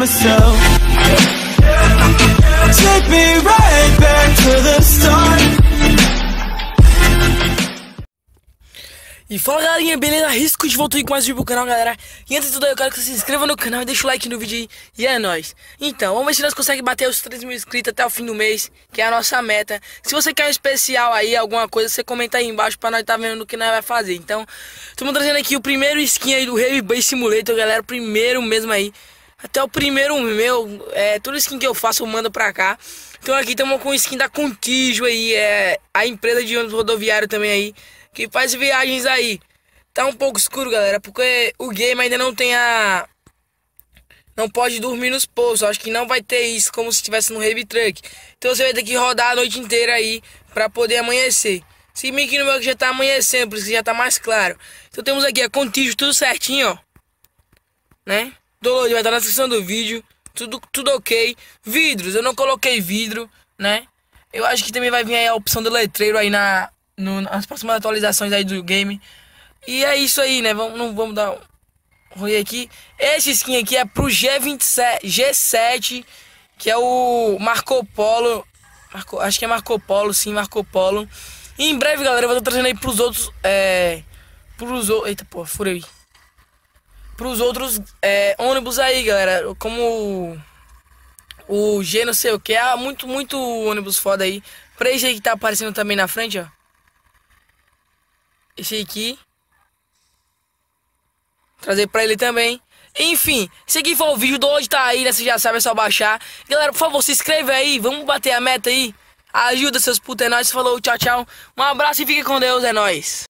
myself Take me right back to the start E fala galerinha, beleza? Risco de volta aí com mais vídeo pro canal, galera. E antes de tudo, eu quero que você se inscreva no canal e deixa o like no vídeo aí. E é nóis. Então, vamos ver se nós conseguimos bater os 3 mil inscritos até o fim do mês, que é a nossa meta. Se você quer um especial aí, alguma coisa, você comenta aí embaixo pra nós tá vendo o que nós vai fazer. Então, estamos trazendo aqui o primeiro skin aí do Heavy Base Simulator, galera. primeiro mesmo aí. Até o primeiro meu, é, tudo skin que eu faço eu mando pra cá. Então aqui estamos com skin da Contígio aí, é a empresa de ônibus rodoviário também aí, que faz viagens aí. Tá um pouco escuro, galera, porque o game ainda não tem a... Não pode dormir nos poços. acho que não vai ter isso, como se estivesse no heavy truck. Então você vai ter que rodar a noite inteira aí, pra poder amanhecer. Se bem que no meu já tá amanhecendo, por isso já tá mais claro. Então temos aqui a Contígio tudo certinho, ó. Né? download vai estar na descrição do vídeo. Tudo, tudo ok. Vidros, eu não coloquei vidro, né? Eu acho que também vai vir a opção do letreiro aí na, no, nas próximas atualizações aí do game. E é isso aí, né? Vamos, não, vamos dar um rolê aqui. Esse skin aqui é pro G27, G7, que é o Marco Polo. Marco, acho que é Marco Polo, sim, Marco Polo. E em breve, galera, eu vou estar trazendo aí pros outros. É. Pros outros. Eita, pô, furei pros outros é, ônibus aí, galera. Como o, G não sei o que. Há é muito, muito ônibus foda aí. Pra esse aí que tá aparecendo também na frente, ó. Esse aqui. Trazer pra ele também. Enfim, se aqui for o vídeo do hoje, tá aí, né? Você já sabe, é só baixar. Galera, por favor, se inscreve aí. Vamos bater a meta aí. Ajuda seus putos, é nóis. Falou, tchau, tchau. Um abraço e fique com Deus, é nóis.